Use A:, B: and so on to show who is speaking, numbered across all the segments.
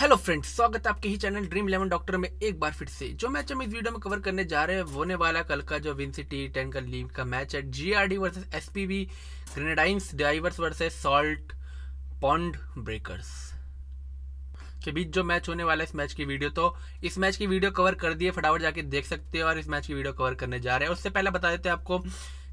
A: hello friends स्वागत है आपके ही चैनल ड्रीम इलेवन डॉक्टर में एक बार फिर से जो मैच हम इस वीडियो में कवर करने जा रहे हैं होने वाला कल का जो विन सिटी टेन का लीग का मैच है GRD versus SPB Grenadines Divers versus Salt Pond Breakers के बीच जो मैच होने वाला है इस मैच की वीडियो तो इस मैच की वीडियो कवर कर दिए फटाफट जाके देख सकते हो और इस मैच की वीडियो कवर करने जा रहे हैं उससे पहले बता देते हैं आपको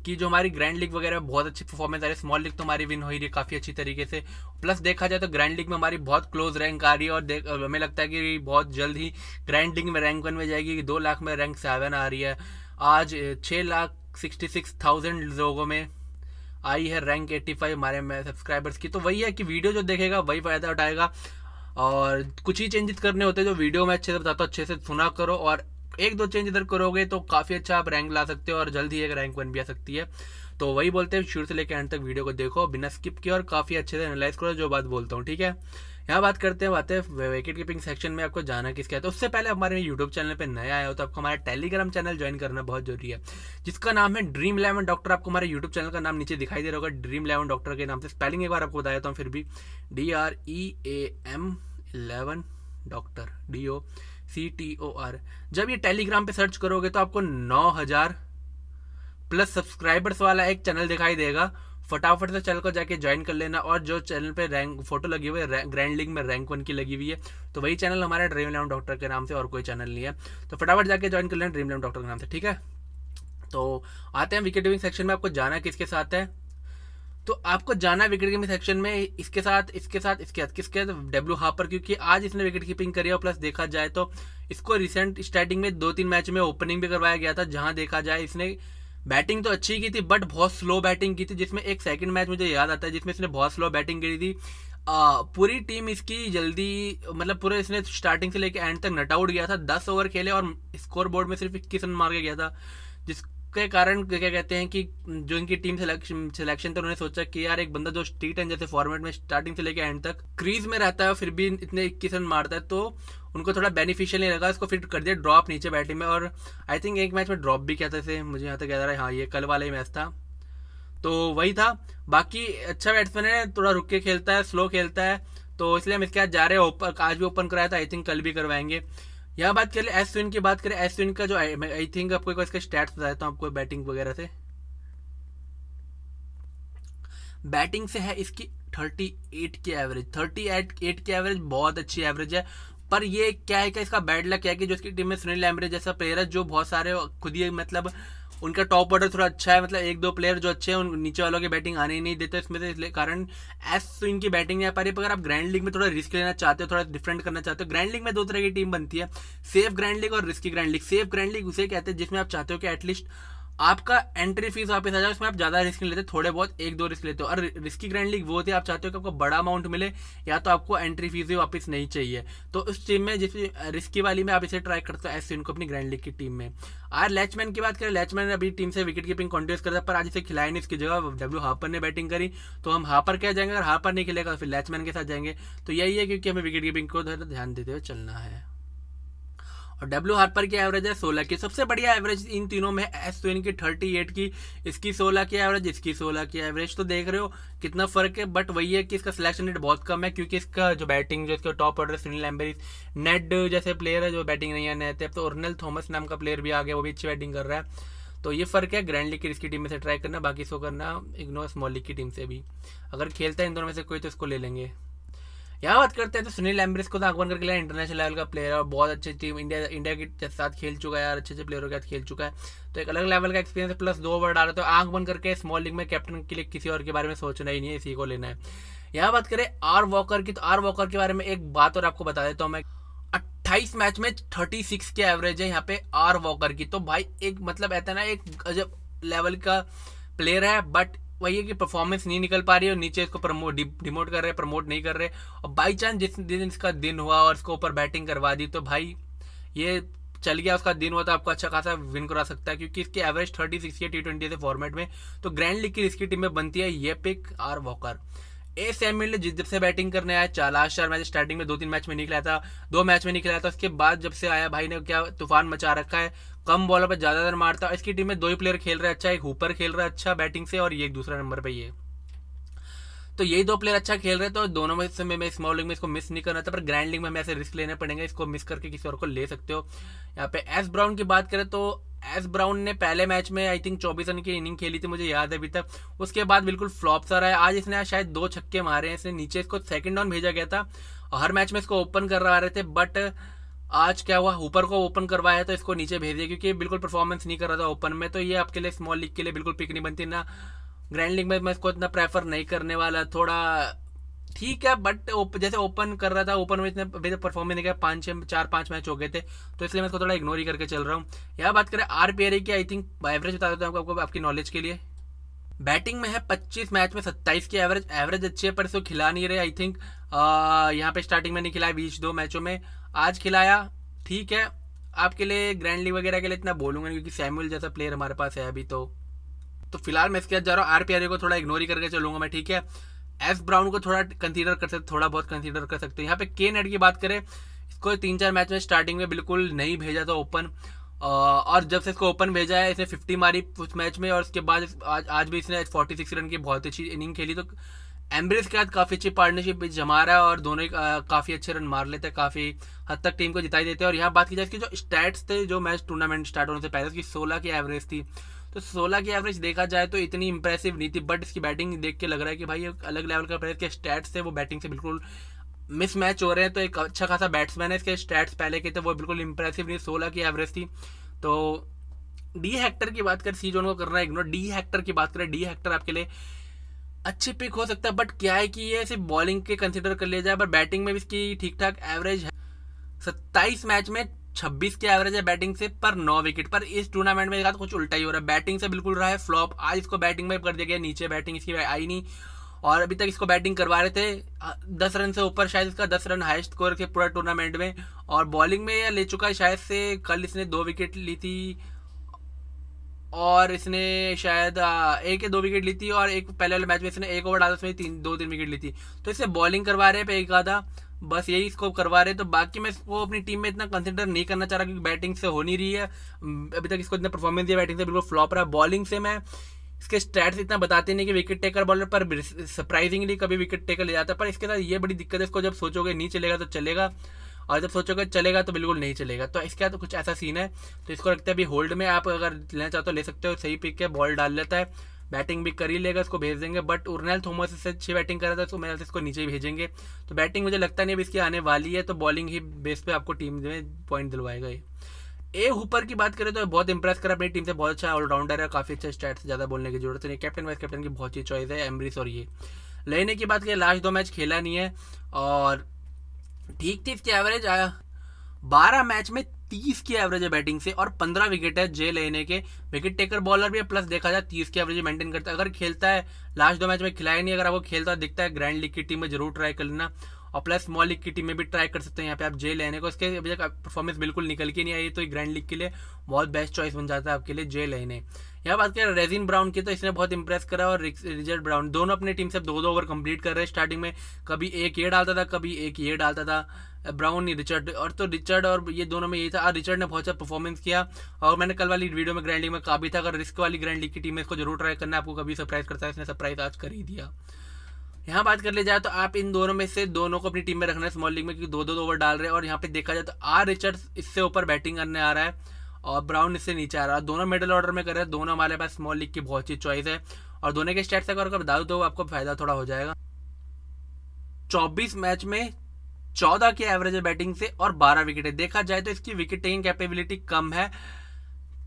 A: कि जो हमारी ग्रैंड लीग वगैरह बहुत अच्छी परफॉर्मेंस आ रही है स्मॉल लीग तो हमारी विन हो ही रही है काफ़ी अच्छी तरीके से प्लस देखा जाए तो ग्रैंड लीग में हमारी बहुत क्लोज रैंक आ रही है और हमें लगता है कि बहुत जल्द ही ग्रैंड लीग में रैंक वन में जाएगी दो लाख में रैंक सेवन आ रही है आज छः लाख सिक्सटी सिक्स थाउजेंड लोगों में आई है रैंक एट्टी फाइव हमारे में सब्सक्राइबर्स की तो वही है कि वीडियो जो देखेगा वही फ़ायदा उठाएगा और कुछ ही चेंजेस करने होते हैं जो वीडियो में अच्छे से बताता तो हूँ अच्छे से सुना करो और एक दो चेंज इधर करोगे तो काफ़ी अच्छा आप रैंक ला सकते हो और जल्द ही एक रैंक वन भी आ सकती है तो वही बोलते हैं शुरू से लेकर एंड तक वीडियो को देखो बिना स्किप किए और काफ़ी अच्छे से एनालाइज करो जो बात बोलता हूँ ठीक है यहाँ बात करते हैं बातें विकेट कीपिंग सेक्शन में आपको जाना किसके है तो उससे पहले हमारे यूट्यूब चैनल पर नया आया हो तो आपको हमारा टेलीग्राम चैनल ज्वाइन करना बहुत जरूरी है जिसका नाम है ड्रीम इलेवन डॉक्टर आपको हमारे यूट्यूब चैनल का नाम नीचे दिखाई दे रहा होगा ड्रीम इलेवन डॉक्टर के नाम से स्पेलिंग एक बार आपको बताया था फिर भी D R E A M eleven doctor D O C T O R जब ये टेलीग्राम पे सर्च करोगे तो आपको नौ हजार प्लस सब्सक्राइबर्स वाला एक चैनल दिखाई देगा फटाफट से चैनल को जाके ज्वाइन कर लेना और जो चैनल पे रैंक फोटो लगी हुई है ग्रैंड लीग में रैंक वन की लगी हुई है तो वही चैनल हमारा ड्रीम लैम डॉक्टर के नाम से और कोई चैनल नहीं है तो फटाफट जाके ज्वाइन कर लेना ड्रीम लैम डॉक्टर के नाम से ठीक है तो आते हैं विकेट विंग सेक्शन में आपको जाना किसके साथ है तो आपको जाना विकेट कीपिंग सेक्शन में इसके साथ इसके साथ इसके साथ किसके साथ डब्ल्यू हापर क्योंकि आज इसने विकेट कीपिंग करी और प्लस देखा जाए तो इसको रिसेंट स्टार्टिंग में दो तीन मैच में ओपनिंग भी करवाया गया था जहां देखा जाए इसने बैटिंग तो अच्छी की थी बट बहुत स्लो बैटिंग की थी जिसमें एक सेकंड मैच मुझे याद आता है जिसमें इसने बहुत स्लो बैटिंग करी थी आ, पूरी टीम इसकी जल्दी मतलब पूरे इसने स्टार्टिंग से लेकर एंड तक नट आउट गया था दस ओवर खेले और स्कोर बोर्ड में सिर्फ इक्कीस रन मार के गया था जिस के कारण क्या कहते हैं कि जो इनकी टीम सिलेक्शन था उन्होंने सोचा कि यार एक बंदा जो टी टेन जैसे फॉर्मेट में स्टार्टिंग से लेकर एंड तक क्रीज में रहता है फिर भी इतने इक्कीस रन मारता है तो उनको थोड़ा बेनिफिशियल नहीं लगा इसको फिट कर दिया ड्रॉप नीचे बैटिंग में और आई थिंक एक मैच में ड्रॉप भी किया था इसे मुझे यहाँ तक कह रहा है हाँ ये कल वाला ही मैच था तो वही था बाकी अच्छा बैट्समैन है थोड़ा रुक के खेलता है स्लो खेलता है तो इसलिए हम इसके आज जा रहे हैं ओपन आज भी ओपन कराया था आई थिंक कल भी करवाएंगे यहाँ बात करें एसविन की बात करें एसविन का जो आई थिंक आपको इसका स्टैट्स बता देता हूँ आपको बैटिंग वगैरह से बैटिंग से है इसकी थर्टी एट की एवरेज थर्टी एट की एवरेज बहुत अच्छी एवरेज है पर ये क्या है कि इसका बैड लक है कि जो इसकी टीम में सुनील एमरे जैसा प्लेयर है जो बहुत सारे खुद ही मतलब उनका टॉप ऑर्डर थोड़ा अच्छा है मतलब एक दो प्लेयर जो अच्छे हैं नीचे वालों की बैटिंग आने ही नहीं देते इसमें से इसलिए कारण एस तो इनकी बैटिंग नहीं आ पा रही है अगर आप ग्रैंड लीग में थोड़ा रिस्क लेना चाहते हो थोड़ा डिफरेंट करना चाहते हो ग्रैंड लीग में दो तरह की टीम बनती है सेफ ग्रैंड लीग और risky grand league safe grand league उसे कहते हैं जिसमें आप चाहते हो कि एटलीस्ट आपका एंट्री फीस वापस आ जाए उसमें आप ज़्यादा रिस्क नहीं लेते थोड़े बहुत एक दो रिस्क लेते हो और रिस्की ग्रैंड लीग वो होती है आप चाहते हो कि आपको बड़ा अमाउंट मिले या तो आपको एंट्री फीस भी वापस नहीं चाहिए तो उस टीम में जिस रिस्की वाली में आप इसे ट्राई करते हो एस सिंह को अपनी ग्रैंड लीग की टीम में आज लैचमैन की बात करें लैचमैन अभी टीम से विकेट कीपिंग कॉन्टेस्ट कर पर आज इसे खिलाया नहीं इसकी जगह डब्ल्यू हापर ने बैटिंग करी तो हम हापर क्या जाएंगे अगर हापर नहीं खेलेगा तो फिर लैचमैन के साथ जाएंगे तो यही है क्योंकि हमें विकेट कीपिंग को ध्यान देते हुए चलना है और डब्ल्यू हार्पर की एवरेज है सोलह की सबसे बढ़िया एवरेज इन तीनों में एस ट्वेन की थर्टी एट की इसकी सोलह की एवरेज इसकी सोलह की एवरेज तो देख रहे हो कितना फर्क है बट वही है कि इसका सिलेक्शन रेट बहुत कम है क्योंकि इसका जो बैटिंग जो इसका टॉप ऑर्डर सुनील एम्बेरिस नेड जैसे प्लेयर है जो बैटिंग नहीं है नेट अब तो ओरनल थॉमस नाम का प्लेयर भी आ गया वो भी अच्छी बैटिंग कर रहा है तो ये फर्क है ग्रैंड लीग की इसकी टीम में से ट्राई करना बाकी सो करना इग्नोर स्मॉल लीग की टीम से भी अगर खेलता है इन दोनों में से कोई तो इसको ले लेंगे यहाँ बात करते हैं तो सुनील एम्ब्रेस को तो करके लिया इंटरनेशनल लेवल का प्लेयर और बहुत अच्छी टीम इंडिया इंडिया के साथ खेल चुका है और अच्छे अच्छे प्लेयरों के साथ खेल चुका है तो एक अलग लेवल का एक्सपीरियंस प्लस दो ओवर रहे तो आंख बन करके स्मॉल लीग में कैप्टन के लिए किसी और के बारे में सोचना ही नहीं है इसी को लेना है यहाँ बात करें आर वॉकर की तो आर वॉकर के बारे में एक बात और आपको बता देता हूँ मैं अट्ठाईस मैच में थर्टी सिक्स के एवरेज है यहाँ पे आर वॉकर की तो भाई एक मतलब ऐसा ना एक अजब लेवल का प्लेयर है बट वही है कि परफॉर्मेंस नहीं निकल पा रही है और नीचे इसको प्रमोट डिमोट कर रहे प्रमोट नहीं कर रहे और बाई चांस जिस दिन इसका दिन हुआ और इसको ऊपर बैटिंग करवा दी तो भाई ये चल गया उसका दिन हुआ तो आपको अच्छा खासा विन करा सकता है क्योंकि इसकी average thirty six T twenty format में तो ग्रैंड लीग की इसकी टीम में बनती है ये pick R Walker A Sam जिस जब से बैटिंग करने आया चार लास्ट चार मैच स्टार्टिंग में दो तीन मैच में निकला था दो मैच में निकला था उसके बाद जब से आया भाई ने क्या तूफान मचा रखा है कम बॉलर पर ज्यादातर मारता है इसकी टीम में दो ही प्लेयर खेल रहे अच्छा एक हुपर खेल रहा है अच्छा बैटिंग से और ये एक दूसरा नंबर पर ये तो यही दो प्लेयर अच्छा खेल रहे हैं तो दोनों में से मैं स्मॉल लीग में इसको मिस नहीं करना था पर ग्रैंड लीग में हमें ऐसे रिस्क लेने पड़ेंगे इसको मिस करके किसी और को ले सकते हो यहाँ पे एस ब्राउन की बात करें तो एस ब्राउन ने पहले मैच में आई थिंक चौबीस रन की इनिंग खेली थी मुझे याद है अभी तक उसके बाद बिल्कुल फ्लॉप सा रहा है आज इसने शायद दो छक्के मारे हैं इसने नीचे इसको सेकंड डाउन भेजा गया था हर मैच में इसको ओपन करवा रहे थे बट आज क्या हुआ ऊपर को ओपन करवाया तो इसको नीचे भेज दिया क्योंकि बिल्कुल परफॉर्मेंस नहीं कर रहा था ओपन में तो ये आपके लिए स्मॉल लीग के लिए बिल्कुल पिक नहीं बनती ना ग्रैंड लीग में मैं इसको इतना प्रेफर नहीं करने वाला थोड़ा ठीक है बट उप, जैसे ओपन कर रहा था ओपन में इतने अभी तक तो परफॉर्म ही नहीं किया पाँच छः चार पाँच मैच हो गए थे तो इसलिए मैं इसको थोड़ा इग्नोर ही करके चल रहा हूँ यहाँ बात करें आर पी की आई थिंक एवरेज बता देता हूँ आपको आपकी नॉलेज के लिए बैटिंग में है 25 मैच में 27 की एवरेज एवरेज अच्छी है पर इसको खिला नहीं रहे आई थिंक यहाँ पे स्टार्टिंग में नहीं खिलाया बीच दो मैचों में आज खिलाया ठीक है आपके लिए ग्रैंड लीग वगैरह के लिए इतना बोलूंगा क्योंकि सैमुअल जैसा प्लेयर हमारे पास है अभी तो तो फिलहाल मैं इसके साथ जा रहा हूँ आर को थोड़ा इग्नोर ही करके चलूंगा मैं ठीक है एस ब्राउन को थोड़ा कंसीडर कर सकते थोड़ा बहुत कंसीडर कर सकते हैं यहाँ पे के नेट की बात करें इसको तीन चार मैच में स्टार्टिंग में बिल्कुल नहीं भेजा था ओपन और जब से इसको ओपन भेजा है इसने फिफ्टी मारी उस मैच में और उसके बाद आज आज भी इसने फोर्टी सिक्स रन की बहुत अच्छी इनिंग खेली तो एम्ब्रेस के साथ काफ़ी अच्छी पार्टनरशिप जमा रहा है और दोनों काफ़ी अच्छे रन मार लेते हैं काफ़ी हद तक टीम को जिताई देते हैं और यहाँ बात की जाए इसकी जो स्टैट्स थे जो मैच टूर्नामेंट स्टार्ट होने से पहले उसकी सोलह की एवरेज थी तो सोलह की एवरेज देखा जाए तो इतनी इंप्रेसिव नहीं थी बट इसकी बैटिंग देख के लग रहा है कि भाई एक अलग लेवल का प्लेयर के स्टैट्स है वो बैटिंग से बिल्कुल मिस मैच हो रहे हैं तो एक अच्छा खासा बैट्समैन है इसके स्टैट्स पहले के थे वो बिल्कुल इंप्रेसिव नहीं सोलह की एवरेज थी तो डी हेक्टर की बात करें सी जोन को करना इग्नोर डी हेक्टर की बात करें डी हेक्टर आपके लिए अच्छी पिक हो सकता है बट क्या है कि ये सिर्फ बॉलिंग के कंसिडर कर लिया जाए पर बैटिंग में भी इसकी ठीक ठाक एवरेज है सत्ताईस मैच में छब्बीस के एवरेज है बैटिंग से पर नौ विकेट पर इस टूर्नामेंट में देखा तो कुछ उल्टा ही हो रहा है बैटिंग से बिल्कुल रहा है फ्लॉप आज इसको बैटिंग में कर दिया गया नीचे बैटिंग इसकी आई नहीं और अभी तक इसको बैटिंग करवा रहे थे दस रन से ऊपर शायद इसका दस रन हाइस्ट स्कोर थे पूरा टूर्नामेंट में और बॉलिंग में यह ले चुका है शायद से कल इसने दो विकेट ली थी और इसने शायद एक या दो विकेट ली थी और एक पहले वाले मैच में इसने एक ओवर डाला उसमें तीन दो तीन विकेट ली थी तो इससे बॉलिंग करवा रहे पे एक आधा बस यही इसको करवा रहे तो बाकी मैं इसको अपनी टीम में इतना कंसिडर नहीं करना चाह रहा क्योंकि बैटिंग से हो नहीं रही है अभी तक इसको इतना परफॉर्मेंस दिया बैटिंग से बिल्कुल फ्लॉप रहा बॉलिंग से मैं इसके स्टैट्स इतना बताते नहीं कि विकेट टेकर बॉलर पर सरप्राइजिंगली कभी विकेट टेकर ले जाता पर इसके साथ ये बड़ी दिक्कत है इसको जब सोचोगे नहीं चलेगा तो चलेगा और जब सोचोगे चलेगा तो बिल्कुल नहीं चलेगा तो इसके साथ कुछ ऐसा सीन है तो इसको रखते हैं अभी होल्ड में आप अगर लेना चाहते हो ले सकते हो सही पिक के बॉल डाल लेता है बैटिंग भी कर ही लेगा इसको भेज देंगे बट उर्नैल थोमस इससे अच्छी बैटिंग रहा था तो मेरे से इसको नीचे ही भेजेंगे तो बैटिंग मुझे लगता नहीं अब इसकी आने वाली है तो बॉलिंग ही बेस पे आपको टीम में पॉइंट दिलवाएगा ये ए हुपर की बात करें तो बहुत इंप्रेस करा अपनी टीम से बहुत अच्छा ऑलराउंडर है काफ़ी अच्छा स्टैट से ज़्यादा बोलने की जरूरत नहीं कैप्टन वाइस कैप्टन की बहुत ही चॉइस है एमरिस और ये लेने की बात करें लास्ट दो मैच खेला नहीं है और ठीक थी इसकी एवरेज बारह मैच में तीस की एवरेज है बैटिंग से और पंद्रह विकेट है जे लेने के विकेट टेकर बॉलर भी है प्लस देखा जाए तीस की एवरेज मेंटेन करता है अगर खेलता है लास्ट दो मैच में खिलाया नहीं अगर आपको खेलता दिखता है ग्रैंड लीग की टीम में जरूर ट्राई कर लेना और प्लस स्मॉल लीग की टीम में भी ट्राई कर सकते हैं यहाँ पे आप जे लेने को उसके अभी तक परफॉर्मेंस बिल्कुल निकल के नहीं आई तो ग्रैंड लीग के लिए बहुत बेस्ट चॉइस बन जाता है आपके लिए जे लेने यहाँ बात करें रेजिन ब्राउन की तो इसने बहुत इंप्रेस करा और रिजर्ट ब्राउन दोनों अपनी टीम से दो दो ओवर कंप्लीट कर रहे हैं स्टार्टिंग में कभी एक ये डालता था कभी एक ये डालता था ब्राउन नहीं रिचर्ड और तो रिचर्ड और ये दोनों में यही था और रिचर्ड ने बहुत अच्छा परफॉर्मेंस किया और मैंने कल वाली वीडियो में ग्रैंड लीग में काफी था अगर रिस्क वाली ग्रैंड लीग की टीम है इसको जरूर ट्राई करना आपको कभी सरप्राइज करता है इसने सरप्राइज आज कर ही दिया यहाँ बात कर ले जाए तो आप इन दोनों में से दोनों को अपनी टीम में रखना है स्मॉल लीग में क्योंकि दो दो ओवर डाल रहे हैं और यहाँ पे देखा जाए तो आर रिचर्ड इससे ऊपर बैटिंग करने आ रहा है और ब्राउन इससे नीचे आ रहा है दोनों मिडल ऑर्डर में कर रहे हैं दोनों हमारे पास स्मॉल लीग की बहुत अच्छी चॉइस है और दोनों के स्टेट्स अगर बता दो तो आपको फायदा थोड़ा हो जाएगा चौबीस मैच में चौदह की एवरेज है बैटिंग से और बारह विकेट है देखा जाए तो इसकी विकेट टेकिंग कैपेबिलिटी कम है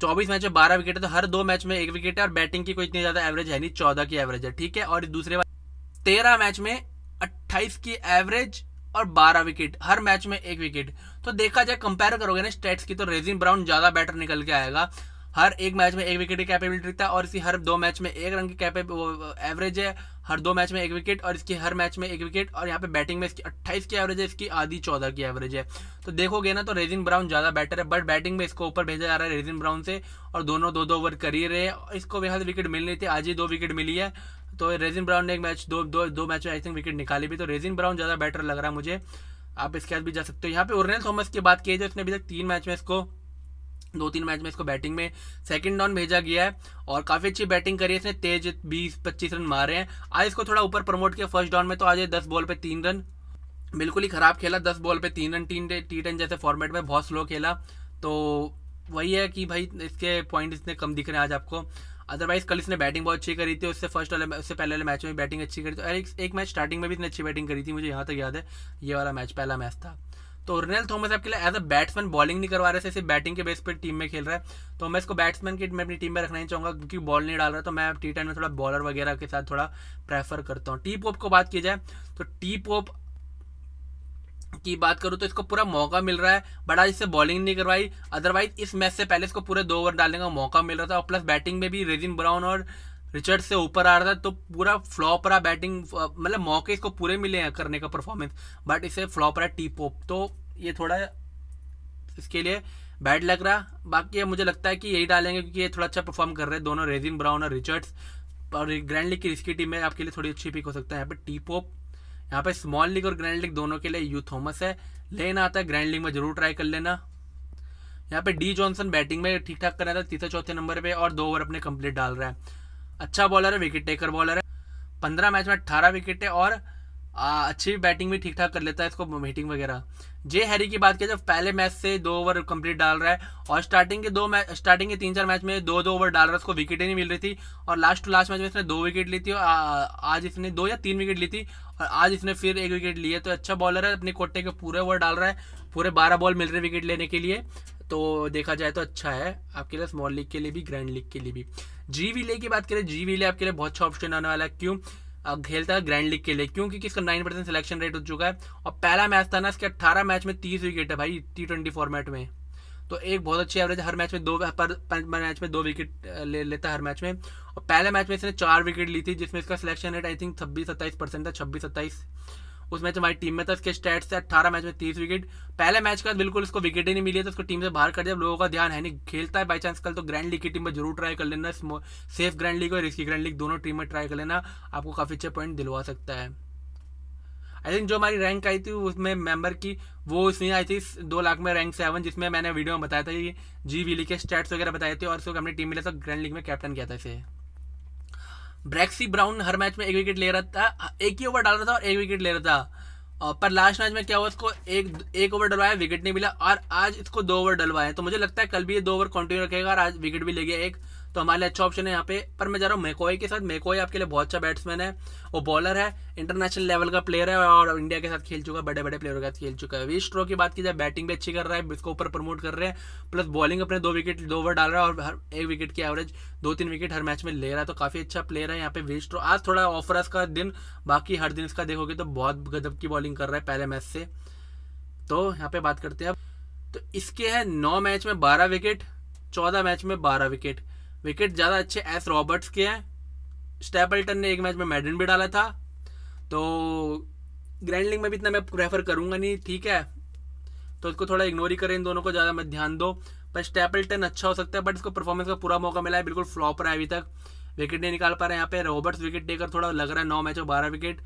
A: चौबीस मैच में बारह विकेट है तो हर दो मैच में एक विकेट है और बैटिंग की कोई इतनी ज्यादा एवरेज है नहीं चौदह की एवरेज है ठीक है और दूसरे बार तेरह मैच में अट्ठाईस की एवरेज और 12 विकेट हर मैच में एक विकेट तो देखा जाए कंपेयर करोगे ना स्टेट्स की तो रेजिन ब्राउन ज़्यादा बैटर निकल के आएगा हर एक मैच में एक विकेट की कैपेबिलिटी रखता है और इसकी हर दो मैच में एक रन की एवरेज है हर दो मैच में एक विकेट और इसकी हर मैच में एक विकेट और यहाँ पे बैटिंग में इसकी अट्ठाईस की एवरेज है इसकी आधी चौदह की एवरेज है तो देखोगे ना तो रेजिन ब्राउन ज़्यादा बेटर है बट बैटिंग में इसको ऊपर भेजा जा रहा है रेजिन ब्राउन से और दोनों दो दो ओवर कर ही रहे हैं इसको बेहद विकेट मिल रही थी आज ही दो विकेट मिली है तो रेजिन ब्राउन ने एक मैच दो दो दो मैच में आई थिंक विकेट निकाली भी तो रेजिन ब्राउन ज़्यादा बेटर लग रहा है मुझे आप इसके बाद भी जा सकते हो यहाँ पे ओरनेल थॉमस की बात की है जो इसने अभी तक तीन मैच में इसको दो तीन मैच में इसको बैटिंग में सेकंड डाउन भेजा गया है और काफ़ी अच्छी बैटिंग करी है इसने तेज बीस पच्चीस रन मारे हैं आज इसको थोड़ा ऊपर प्रमोट किया फर्स्ट डाउन में तो आज ये दस बॉल पे तीन रन बिल्कुल ही खराब खेला दस बॉल पे तीन रन तीन टी टेन जैसे फॉर्मेट में बहुत स्लो खेला तो वही है कि भाई इसके पॉइंट इतने कम दिख रहे हैं आज आपको अदरवाइज कल इसने बैटिंग बहुत अच्छी करी थी उससे फर्स्ट वाले उससे पहले वाले मैच में बैटिंग अच्छी करी थी और एक, एक मैच स्टार्टिंग में भी इतनी अच्छी बैटिंग करी थी मुझे यहाँ तक याद है ये वाला मैच पहला मैच था तो रनल थॉमस आपके लिए एज अ बैट्समैन बॉलिंग नहीं करवा रहे थे सिर्फ बैटिंग के बेस पर टीम में खेल रहा है तो मैं इसको बैट्समैन की मैं अपनी टीम में रखना ही चाहूँगा क्योंकि बॉल नहीं डाल रहा तो मैं टी टेन में थोड़ा बॉलर वगैरह के साथ थोड़ा प्रेफर करता हूँ टी पोप को बात की जाए तो टी पोप की बात करूँ तो इसको पूरा मौका मिल रहा है बड़ा इससे बॉलिंग नहीं करवाई अदरवाइज इस मैच से पहले इसको पूरे दो ओवर डालने का मौका मिल रहा था और प्लस बैटिंग में भी रेजिन ब्राउन और रिचर्ड से ऊपर आ रहा था तो पूरा फ्लॉप रहा बैटिंग मतलब मौके इसको पूरे मिले हैं करने का परफॉर्मेंस बट इसे फ्लॉप रहा टी पोप तो ये थोड़ा इसके लिए बैड लग रहा बाकी ये मुझे लगता है कि यही डालेंगे क्योंकि ये थोड़ा अच्छा परफॉर्म कर रहे हैं दोनों रेजिन ब्राउन और रिचर्ड्स और ग्रैंड लीग की रिस्की टीम में आपके लिए थोड़ी अच्छी पिक हो सकता है यहाँ पर टी पोप यहाँ पे स्मॉल लीग और ग्रैंड लीग दोनों के लिए यू थॉमस है लेन आता है ग्रैंड लीग में जरूर ट्राई कर लेना यहाँ पे डी जॉनसन बैटिंग में ठीक ठाक कर रहा था तीसरे चौथे नंबर पे और दो ओवर अपने कंप्लीट डाल रहा है अच्छा बॉलर है विकेट टेकर बॉलर है पंद्रह मैच में अट्ठारह विकेट है और आ, अच्छी बैटिंग भी ठीक ठाक कर लेता है इसको हिटिंग वगैरह जे हैरी की बात की जब पहले मैच से दो ओवर कंप्लीट डाल रहा है और स्टार्टिंग के दो मैच स्टार्टिंग के तीन चार मैच में दो दो ओवर डाल रहा है उसको विकेट ही नहीं मिल रही थी और लास्ट टू लास्ट मैच में इसने दो विकेट ली थी और आज इसने दो या तीन विकेट ली थी और आज इसने फिर एक विकेट लिया तो अच्छा बॉलर है अपने कोटे के पूरे ओवर डाल रहा है पूरे बारह बॉल मिल रहे विकेट लेने के लिए तो देखा जाए तो अच्छा है आपके लिए स्मॉल लीग के लिए भी ग्रैंड लीग के लिए भी जी विले की बात करें जी विले आपके लिए बहुत अच्छा ऑप्शन आने वाला है क्यों खेलता है ग्रैंड लीग के लिए क्योंकि इसका नाइन परसेंट सिलेक्शन रेट हो चुका है और पहला मैच था ना इसके अट्ठारह मैच में तीस विकेट है भाई टी ट्वेंटी फॉर्मेट में तो एक बहुत अच्छी एवरेज हर मैच में दो पर मैच में दो विकेट ले लेता है हर मैच में और पहले मैच में इसने चार विकेट ली थी जिसमें इसका सिलेक्शन रेट आई थिंक छब्बीस सत्ताईस परसेंट था छब्बीस सत्ताईस उस मैच हमारी टीम में था इसके स्टैट्स से अट्ठारह मैच में तीस विकेट पहले मैच का बिल्कुल इसको विकेट ही नहीं मिली है तो उसको टीम से बाहर कर दिया लोगों का ध्यान है नहीं खेलता है बाई चांस कल तो ग्रैंड लीग की टीम में जरूर ट्राई कर लेना सेफ ग्रैंड लीग और रिस्की ग्रैंड लीग दोनों टीम में ट्राई कर लेना आपको काफ़ी अच्छे पॉइंट दिलवा सकता है आई थिंक जो हमारी रैंक आई थी उसमें मेंबर की वो इसमें आई थी दो लाख में रैंक सेवन जिसमें मैंने वीडियो में बताया था कि जी वीली के स्टैट्स वगैरह बताए थे और उसको हमने टीम मिला था ग्रैंड लीग में कैप्टन किया था इसे ब्रैक्सी ब्राउन हर मैच में एक विकेट ले रहा था एक ही ओवर डाल रहा था और एक विकेट ले रहा था पर लास्ट मैच में क्या हुआ उसको एक एक ओवर डलवाया विकेट नहीं मिला और आज इसको दो ओवर डलवाया तो मुझे लगता है कल भी ये दो ओवर कंटिन्यू रखेगा और आज विकेट भी ले गया एक तो हमारे लिए अच्छा ऑप्शन है यहाँ पे पर मैं जा रहा हूँ मेकोई के साथ मेकोई आपके लिए बहुत अच्छा बैट्समैन है वो बॉलर है इंटरनेशनल लेवल का प्लेयर है और इंडिया के साथ खेल चुका है बड़े बड़े प्लेयरों के साथ खेल चुका है विश ट्रो की बात की जाए बैटिंग भी अच्छी कर रहा है इसको ऊपर प्रमोट कर रहे हैं प्लस बॉलिंग अपने दो विकेट दो ओवर डाल रहा है और हर एक विकेट की एवरेज दो तीन विकेट हर मैच में ले रहा है तो काफ़ी अच्छा प्लेयर है यहाँ पे विश ट्रो आज थोड़ा ऑफर का दिन बाकी हर दिन इसका देखोगे तो बहुत गजब की बॉलिंग कर रहा है पहले मैच से तो यहाँ पे बात करते हैं अब तो इसके है नौ मैच में बारह विकेट चौदह मैच में बारह विकेट विकेट ज़्यादा अच्छे एस रॉबर्ट्स के हैं स्टेपल्टन ने एक मैच में मेडन भी डाला था तो ग्रैंड लीग में भी इतना मैं प्रेफर करूँगा नहीं ठीक है तो इसको थोड़ा इग्नोर ही करें इन दोनों को ज़्यादा मत ध्यान दो पर स्टेपल्टन अच्छा हो सकता है बट इसको परफॉर्मेंस का पूरा मौका मिला है बिल्कुल फ्लॉप रहा है अभी तक विकेट नहीं निकाल पा रहे यहाँ पे रॉबर्ट्स विकेट टेकर थोड़ा लग रहा है नौ मैच और बारह विकेट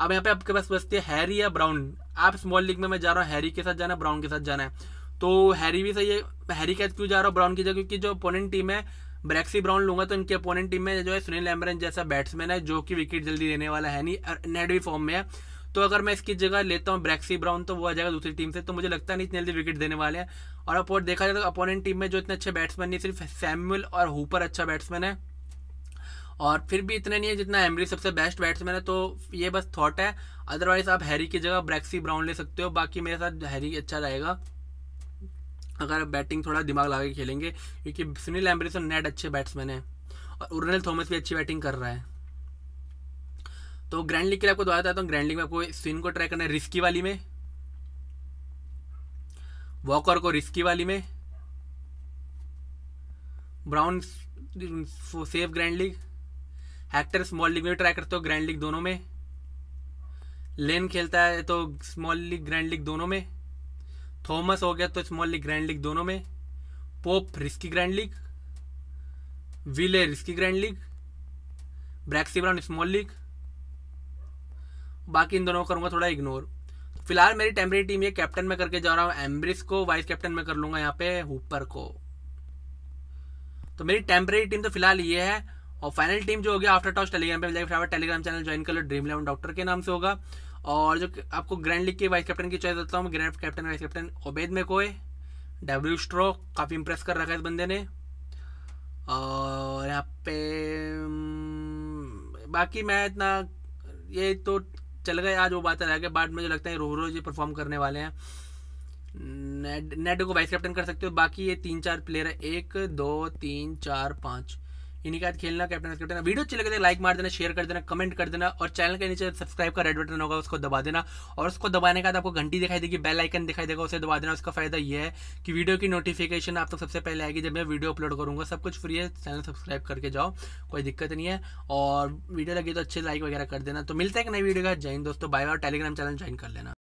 A: अब यहाँ पे आपके पास बचती है हैरी या ब्राउन आप स्मॉल लीग में मैं जा रहा हूँ हैरी के साथ जाना है ब्राउन के साथ जाना है तो हैरी भी सही है हैरी साथ क्यों जा रहा हूँ ब्राउन की जगह क्योंकि जो अपोनेंट टीम है ब्रैक्सी ब्राउन लूंगा तो इनके अपोनेंट टीम में जो है सुनील एमरन जैसा बैट्समैन है जो कि विकेट जल्दी देने वाला है नहीं और फॉर्म में है तो अगर मैं इसकी जगह लेता हूँ ब्रैक्सी ब्राउन तो वो आ जाएगा दूसरी टीम से तो मुझे लगता नहीं इतनी जल्दी विकेट देने वाले हैं और अपोर्ट देखा जाए तो अपोनेंट टीम में जो इतने अच्छे बैट्समैन नहीं सिर्फ सैम्यूल और हुपर अच्छा बैट्समैन है और फिर भी इतने नहीं है जितना एमरी सबसे बेस्ट बैट्समैन है तो ये बस थॉट है अदरवाइज आप हैरी की जगह ब्रैक्सी ब्राउन ले सकते हो बाकी मेरे साथ हैरी अच्छा रहेगा अगर आप बैटिंग थोड़ा दिमाग लगा के खेलेंगे क्योंकि सुनील एम्ब्रेसन तो नेट अच्छे बैट्समैन है और उर्नल थॉमस भी अच्छी बैटिंग कर रहा है तो ग्रैंड लीग के लिए आपको दोबारा चाहता हूँ ग्रैंड लीग में आपको स्विन को ट्राई करना है रिस्की वाली में वॉकर को रिस्की वाली में Browne safe grand league Hector small league में भी ट्राई करते हो ग्रैंड लीग दोनों में लेन खेलता है तो स्मॉल लीग ग्रैंड लीग दोनों में थॉमस हो गया तो स्मॉल लीग ग्रैंड लीग दोनों में पोप रिस्की ग्रैंड लीग विले रिस्की ग्रैंड लीग ब्रैक्सी ब्राउन स्मॉल लीग बाकी इन दोनों को करूंगा थोड़ा इग्नोर फिलहाल मेरी टेम्परेरी टीम ये कैप्टन में करके जा रहा हूँ एम्ब्रिस को वाइस कैप्टन में कर लूंगा यहाँ पे हुपर को तो मेरी टेम्परेरी टीम तो फिलहाल ये है और फाइनल टीम जो होगी आफ्टर टॉस टेलीग्राम पे मिल जाएगी टेलीग्राम चैनल ज्वाइन कर लो ड्रीम इलेवन डॉक्टर के नाम से होगा और जो आपको ग्रैंड लीग के वाइस कैप्टन की चॉइस देता हूँ grand captain vice captain Obed में कोई डब्ल्यू स्ट्रो काफ़ी इंप्रेस कर रखा है इस बंदे ने और यहाँ पे हम्म, बाकी मैं इतना ये तो चल गए आज वो बात रह गए बाद में जो लगता है रोहरो रोज परफॉर्म करने वाले हैं नेड नेड को वाइस कैप्टन कर सकते हो बाकी ये तीन चार प्लेयर है एक दो तीन चार पाँच इन्हीं के खेलना कैप्टन कैप्टन वीडियो अच्छी लगे लाइक तो मार देना शेयर कर देना कमेंट कर देना और चैनल के नीचे सब्सक्राइब का रेड बटन होगा उसको दबा देना और उसको दबाने के बाद आपको घंटी दिखाई देगी बेल आइकन दिखाई देगा उसे दबा देना उसका फायदा यह है कि वीडियो की नोटिफिकेशन आप तक तो सबसे पहले आएगी जब मैं वीडियो अपलोड करूँगा सब कुछ फ्री है चैनल सब्सक्राइब करके जाओ कोई दिक्कत नहीं है और वीडियो लगी तो अच्छे लाइक वगैरह कर देना तो मिलता है एक नई वीडियो का जॉइन दोस्तों bye bye Telegram channel join कर लेना